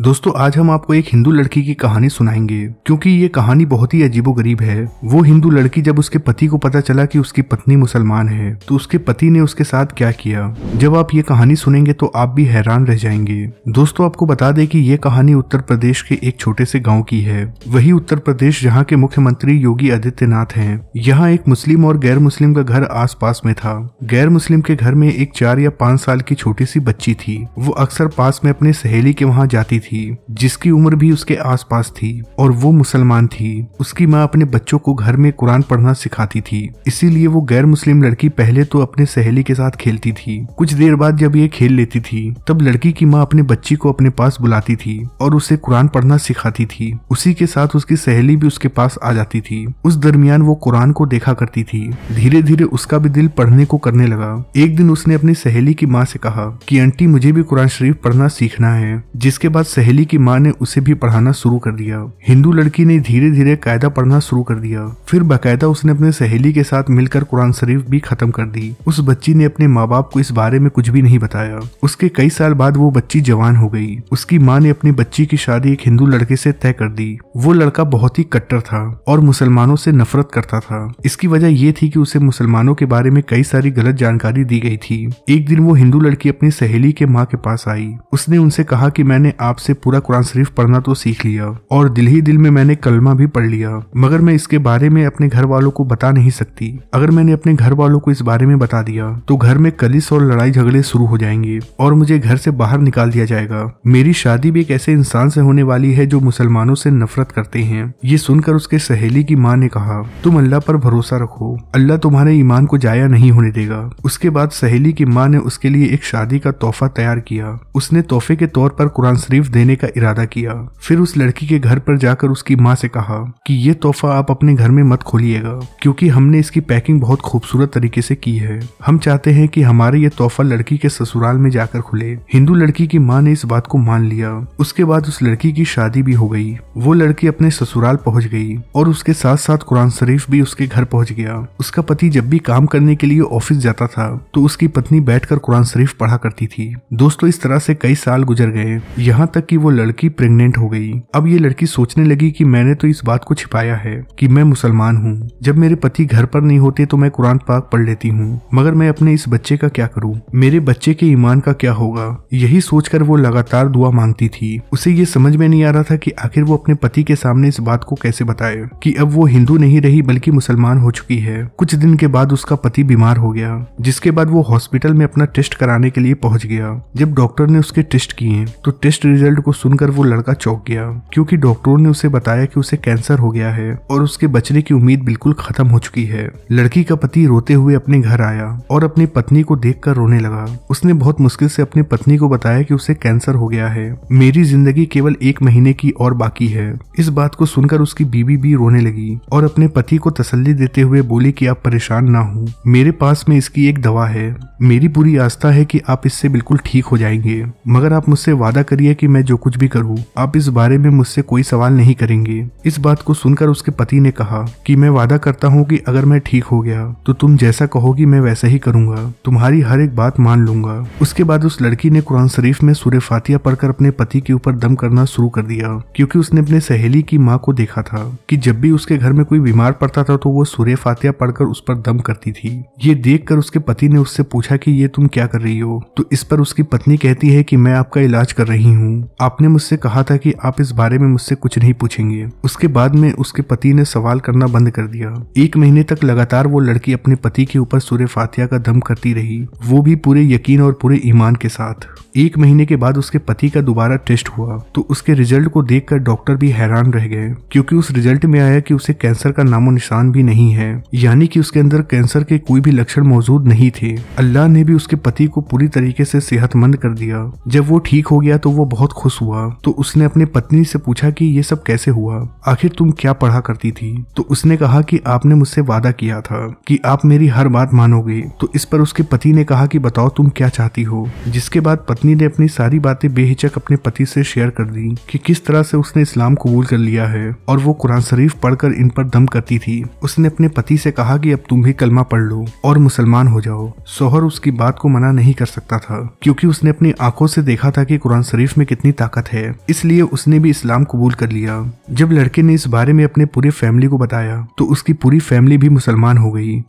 दोस्तों आज हम आपको एक हिंदू लड़की की कहानी सुनाएंगे क्योंकि ये कहानी बहुत ही अजीबोगरीब है वो हिंदू लड़की जब उसके पति को पता चला कि उसकी पत्नी मुसलमान है तो उसके पति ने उसके साथ क्या किया जब आप ये कहानी सुनेंगे तो आप भी हैरान रह जाएंगे दोस्तों आपको बता दें कि ये कहानी उत्तर प्रदेश के एक छोटे से गाँव की है वही उत्तर प्रदेश जहाँ के मुख्यमंत्री योगी आदित्यनाथ है यहाँ एक मुस्लिम और गैर मुस्लिम का घर आस पास में था गैर मुस्लिम के घर में एक चार या पाँच साल की छोटी सी बच्ची थी वो अक्सर पास में अपने सहेली के वहाँ जाती थी जिसकी उम्र भी उसके आसपास थी और वो मुसलमान थी उसकी माँ अपने बच्चों को घर में कुरान पढ़ना सिखाती थी इसीलिए वो गैर मुस्लिम लड़की पहले तो अपने सहेली के साथ खेलती थी कुछ देर बाद जब ये खेल लेती थी तब लड़की की माँ अपने बच्ची को अपने पास बुलाती थी और उसे कुरान पढ़ना सिखाती थी उसी के साथ उसकी सहेली भी उसके पास आ जाती थी उस दरमियान वो कुरान को देखा करती थी धीरे धीरे उसका भी दिल पढ़ने को करने लगा एक दिन उसने अपनी सहेली की माँ से कहा कि आंटी मुझे भी कुरान शरीफ पढ़ना सीखना है जिसके बाद सहेली की माँ ने उसे भी पढ़ाना शुरू कर दिया हिंदू लड़की ने धीरे धीरे कायदा पढ़ना शुरू कर दिया फिर बाकायदा उसने अपने सहेली के साथ मिलकर कुरान शरीफ भी खत्म कर दी उस बच्ची ने अपने माँ बाप को इस बारे में कुछ भी नहीं बताया उसके कई साल बाद वो बच्ची जवान हो गई उसकी माँ ने अपनी बच्ची की शादी एक हिंदू लड़के से तय कर दी वो लड़का बहुत ही कट्टर था और मुसलमानों से नफरत करता था इसकी वजह ये थी कि उसे मुसलमानों के बारे में कई सारी गलत जानकारी दी गई थी एक दिन वो हिंदू लड़की अपनी सहेली के माँ के पास आई उसने उनसे कहा कि मैंने आप से पूरा कुरान शरीफ पढ़ना तो सीख लिया और दिल ही दिल में मैंने कलमा भी पढ़ लिया मगर मैं इसके बारे में अपने घर वालों को बता नहीं सकती अगर मैंने अपने घर वालों को इस बारे में बता दिया तो घर में कलिस और लड़ाई झगड़े शुरू हो जाएंगे और मुझे घर से बाहर निकाल दिया जाएगा मेरी शादी भी एक ऐसे इंसान से होने वाली है जो मुसलमानों से नफरत करते हैं ये सुनकर उसके सहेली की माँ ने कहा तुम अल्लाह पर भरोसा रखो अल्लाह तुम्हारे ईमान को जाया नहीं होने देगा उसके बाद सहेली की माँ ने उसके लिए एक शादी का तोहफा तैयार किया उसने तोहफे के तौर पर कुरान शरीफ देने का इरादा किया फिर उस लड़की के घर पर जाकर उसकी माँ से कहा कि ये तोहफा आप अपने घर में मत खोलिएगा क्योंकि हमने इसकी पैकिंग बहुत खूबसूरत तरीके से की है हम चाहते हैं कि हमारे ये तोहफा लड़की के ससुराल में जाकर खुले हिंदू लड़की की माँ ने इस बात को मान लिया उसके बाद उस लड़की की शादी भी हो गई वो लड़की अपने ससुराल पहुंच गई और उसके साथ साथ कुरान शरीफ भी उसके घर पहुंच गया उसका पति जब भी काम करने के लिए ऑफिस जाता था तो उसकी पत्नी बैठकर कुरान शरीफ पढ़ा करती थी दोस्तों इस तरह से कई साल गुजर गए यहाँ तक तक कि वो लड़की प्रेग्नेंट हो गई अब ये लड़की सोचने लगी कि मैंने तो इस बात को छिपाया है कि मैं मुसलमान हूँ जब मेरे पति घर पर नहीं होते तो मैं कुरान पाक पढ़ लेती हूँ मगर मैं अपने इस बच्चे का क्या करूँ मेरे बच्चे के ईमान का क्या होगा यही सोचकर वो लगातार दुआ मांगती थी उसे ये समझ में नहीं आ रहा था कि आखिर वो अपने पति के सामने इस बात को कैसे बताए कि अब वो हिंदू नहीं रही बल्कि मुसलमान हो चुकी है कुछ दिन के बाद उसका पति बीमार हो गया जिसके बाद वो हॉस्पिटल में अपना टेस्ट कराने के लिए पहुंच गया जब डॉक्टर ने उसके टेस्ट किए तो टेस्ट रिजल्ट रिजल्ट को सुनकर वो लड़का चौंक गया क्योंकि डॉक्टरों ने उसे बताया कि उसे कैंसर हो गया है और उसके बचने की उम्मीद बिल्कुल खत्म हो चुकी है लड़की का पति रोते हुए अपने घर आया और अपनी पत्नी को देख रोने लगा उसने बहुत मुश्किल से अपनी पत्नी को बताया की उसे कैंसर हो गया है मेरी जिंदगी केवल एक महीने की और बाकी है इस बात को सुनकर उसकी बीबी भी रोने लगी और अपने पति को तसल्ली देते हुए बोली की आप परेशान ना हो मेरे पास में इसकी एक दवा है मेरी पूरी आस्था है कि आप इससे बिल्कुल ठीक हो जाएंगे मगर आप मुझसे वादा करिए कि मैं मैं जो कुछ भी करूँ आप इस बारे में मुझसे कोई सवाल नहीं करेंगे इस बात को सुनकर उसके पति ने कहा कि मैं वादा करता हूँ कि अगर मैं ठीक हो गया तो तुम जैसा कहोगी मैं वैसा ही करूंगा तुम्हारी हर एक बात मान लूंगा उसके बाद उस लड़की ने कुरान शरीफ में सूर्य फातिया पढ़कर अपने पति के ऊपर दम करना शुरू कर दिया क्योंकि उसने अपने सहेली की माँ को देखा था कि जब भी उसके घर में कोई बीमार पड़ता था तो वो सूर्य फातिया पढ़कर उस पर दम करती थी ये देख कर उसके पति ने उससे पूछा कि ये तुम क्या कर रही हो तो इस पर उसकी पत्नी कहती है कि मैं आपका इलाज कर रही हूँ आपने मुझसे कहा था कि आप इस बारे में मुझसे कुछ नहीं पूछेंगे उसके बाद में उसके पति ने सवाल करना बंद कर दिया एक महीने तक लगातार वो लड़की अपने पति के ऊपर सूर्य फातिया का दम करती रही वो भी पूरे यकीन और पूरे ईमान के साथ एक महीने के बाद उसके पति का दोबारा टेस्ट हुआ तो उसके रिजल्ट को देखकर डॉक्टर भी हैरान रह गए क्योंकि उस रिजल्ट में आया कि उसे कैंसर का नामो निशान भी नहीं है यानी कि उसके अंदर कैंसर के कोई भी लक्षण मौजूद नहीं थे अल्लाह ने भी उसके पति को पूरी तरीके से सेहतमंद कर दिया जब वो ठीक हो गया तो वो बहुत खुश हुआ तो उसने अपनी पत्नी से पूछा की ये सब कैसे हुआ आखिर तुम क्या पढ़ा करती थी तो उसने कहा की आपने मुझसे वादा किया था कि आप मेरी हर बात मानोगे तो इस पर उसके पति ने कहा की बताओ तुम क्या चाहती हो जिसके बाद पत्नी ने अपनी सारी बातें बेहिचक अपने पति से शेयर कर दी कि किस तरह से उसने इस्लाम कबूल कर लिया है और वो कुरान शरीफ पढ़कर इन पर दम करती थी उसने अपने पति से कहा कि अब तुम भी कलमा पढ़ लो और मुसलमान हो जाओ शोहर उसकी बात को मना नहीं कर सकता था क्योंकि उसने अपनी आंखों से देखा था कि कुरान शरीफ में कितनी ताकत है इसलिए उसने भी इस्लाम कबूल कर लिया जब लड़के ने इस बारे में अपने पूरे फैमिली को बताया तो उसकी पूरी फैमिली भी मुसलमान हो गई